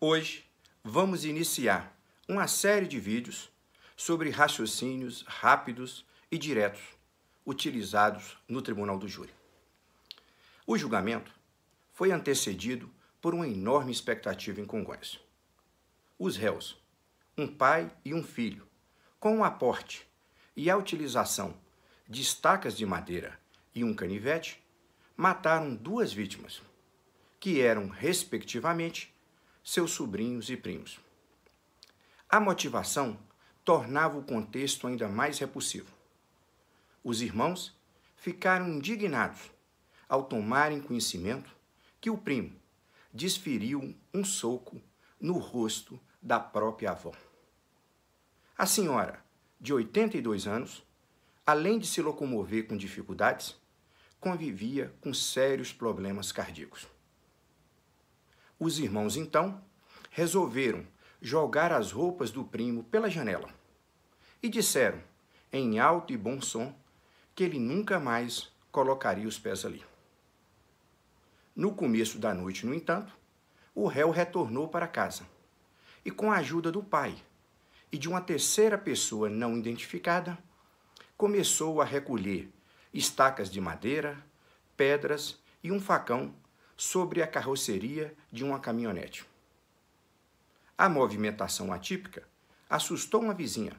Hoje vamos iniciar uma série de vídeos sobre raciocínios rápidos e diretos utilizados no Tribunal do Júri. O julgamento foi antecedido por uma enorme expectativa em Congonhas. Os réus, um pai e um filho, com o um aporte e a utilização de estacas de madeira e um canivete, mataram duas vítimas, que eram, respectivamente, seus sobrinhos e primos. A motivação tornava o contexto ainda mais repulsivo. Os irmãos ficaram indignados ao tomarem conhecimento que o primo desferiu um soco no rosto da própria avó. A senhora, de 82 anos, além de se locomover com dificuldades, convivia com sérios problemas cardíacos. Os irmãos, então, resolveram jogar as roupas do primo pela janela e disseram, em alto e bom som, que ele nunca mais colocaria os pés ali. No começo da noite, no entanto, o réu retornou para casa e, com a ajuda do pai e de uma terceira pessoa não identificada, começou a recolher estacas de madeira, pedras e um facão sobre a carroceria de uma caminhonete. A movimentação atípica assustou uma vizinha,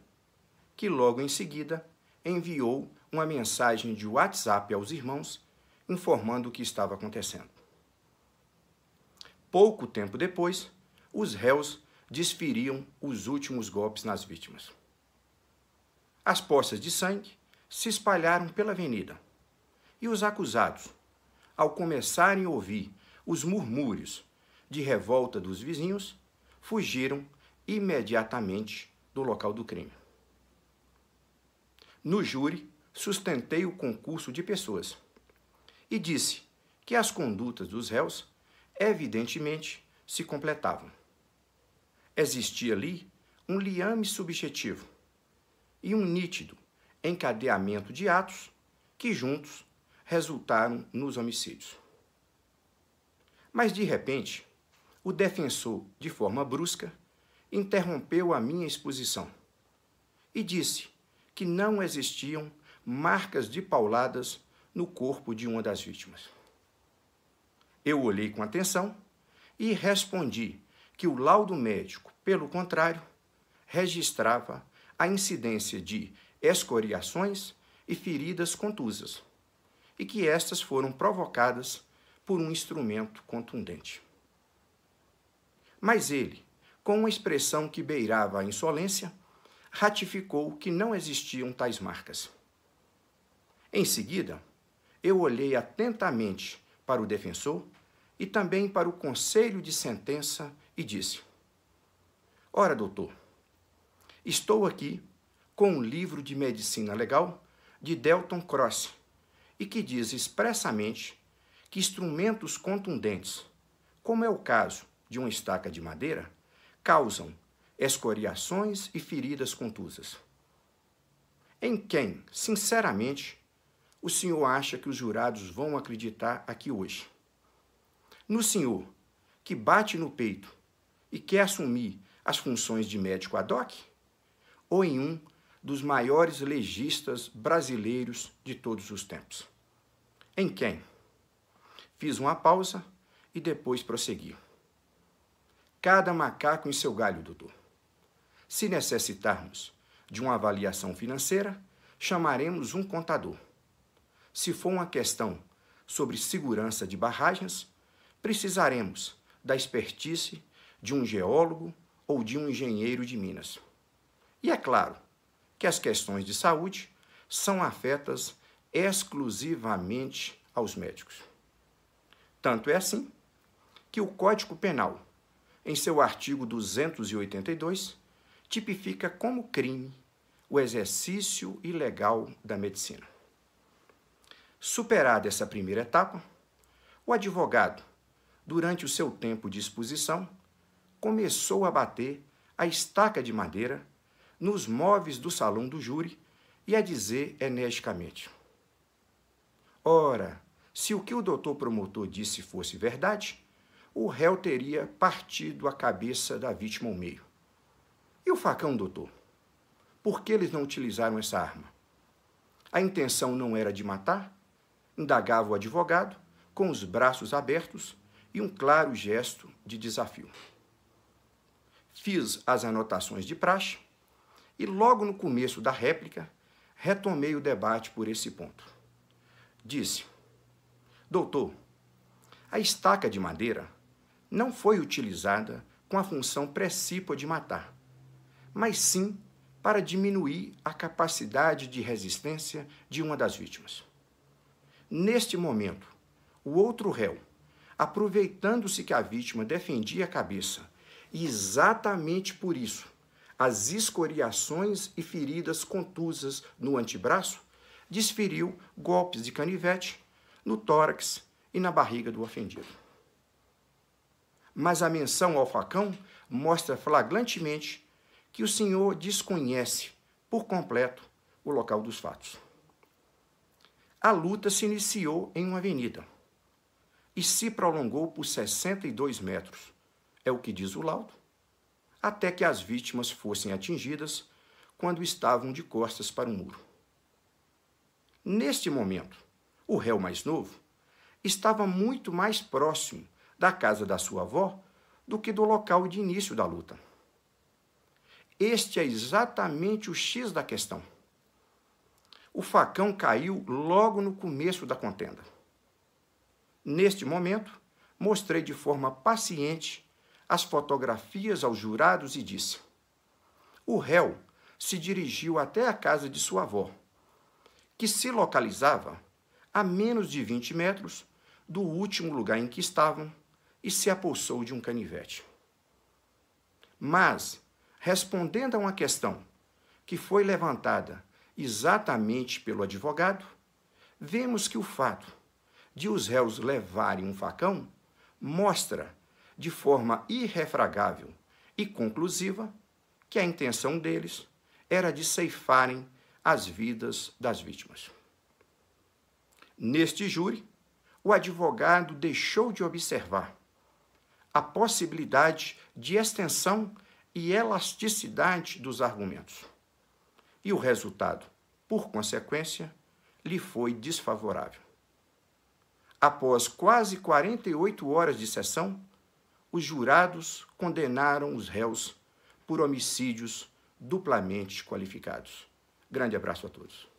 que logo em seguida enviou uma mensagem de WhatsApp aos irmãos informando o que estava acontecendo. Pouco tempo depois, os réus desferiam os últimos golpes nas vítimas. As poças de sangue se espalharam pela avenida e os acusados, ao começarem a ouvir os murmúrios de revolta dos vizinhos, fugiram imediatamente do local do crime. No júri, sustentei o concurso de pessoas e disse que as condutas dos réus evidentemente se completavam. Existia ali um liame subjetivo e um nítido encadeamento de atos que juntos resultaram nos homicídios. Mas de repente, o defensor, de forma brusca, interrompeu a minha exposição e disse que não existiam marcas de pauladas no corpo de uma das vítimas. Eu olhei com atenção e respondi que o laudo médico, pelo contrário, registrava a incidência de escoriações e feridas contusas e que estas foram provocadas por um instrumento contundente. Mas ele, com uma expressão que beirava a insolência, ratificou que não existiam tais marcas. Em seguida, eu olhei atentamente para o defensor e também para o conselho de sentença e disse: Ora, doutor, estou aqui com um livro de medicina legal de Delton Cross, e que diz expressamente que instrumentos contundentes, como é o caso de uma estaca de madeira, causam escoriações e feridas contusas. Em quem, sinceramente, o senhor acha que os jurados vão acreditar aqui hoje? No senhor, que bate no peito e quer assumir as funções de médico ad hoc? Ou em um dos maiores legistas brasileiros de todos os tempos. Em quem? Fiz uma pausa e depois prossegui. Cada macaco em seu galho, doutor. Se necessitarmos de uma avaliação financeira, chamaremos um contador. Se for uma questão sobre segurança de barragens, precisaremos da expertise de um geólogo ou de um engenheiro de Minas. E é claro, que as questões de saúde são afetas exclusivamente aos médicos. Tanto é assim que o Código Penal, em seu artigo 282, tipifica como crime o exercício ilegal da medicina. Superada essa primeira etapa, o advogado, durante o seu tempo de exposição, começou a bater a estaca de madeira nos móveis do salão do júri e a dizer energicamente: Ora, se o que o doutor promotor disse fosse verdade, o réu teria partido a cabeça da vítima ao meio. E o facão, doutor? Por que eles não utilizaram essa arma? A intenção não era de matar? Indagava o advogado, com os braços abertos e um claro gesto de desafio. Fiz as anotações de praxe e logo no começo da réplica, retomei o debate por esse ponto. Disse: Doutor, a estaca de madeira não foi utilizada com a função precípua de matar, mas sim para diminuir a capacidade de resistência de uma das vítimas. Neste momento, o outro réu, aproveitando-se que a vítima defendia a cabeça, e exatamente por isso as escoriações e feridas contusas no antebraço, desferiu golpes de canivete no tórax e na barriga do ofendido. Mas a menção ao facão mostra flagrantemente que o senhor desconhece por completo o local dos fatos. A luta se iniciou em uma avenida e se prolongou por 62 metros, é o que diz o laudo, até que as vítimas fossem atingidas quando estavam de costas para o muro. Neste momento, o réu mais novo estava muito mais próximo da casa da sua avó do que do local de início da luta. Este é exatamente o X da questão. O facão caiu logo no começo da contenda. Neste momento, mostrei de forma paciente as fotografias aos jurados e disse: O réu se dirigiu até a casa de sua avó, que se localizava a menos de 20 metros do último lugar em que estavam e se apossou de um canivete. Mas, respondendo a uma questão que foi levantada exatamente pelo advogado, vemos que o fato de os réus levarem um facão mostra de forma irrefragável e conclusiva que a intenção deles era de ceifarem as vidas das vítimas. Neste júri, o advogado deixou de observar a possibilidade de extensão e elasticidade dos argumentos. E o resultado, por consequência, lhe foi desfavorável. Após quase 48 horas de sessão, os jurados condenaram os réus por homicídios duplamente qualificados. Grande abraço a todos.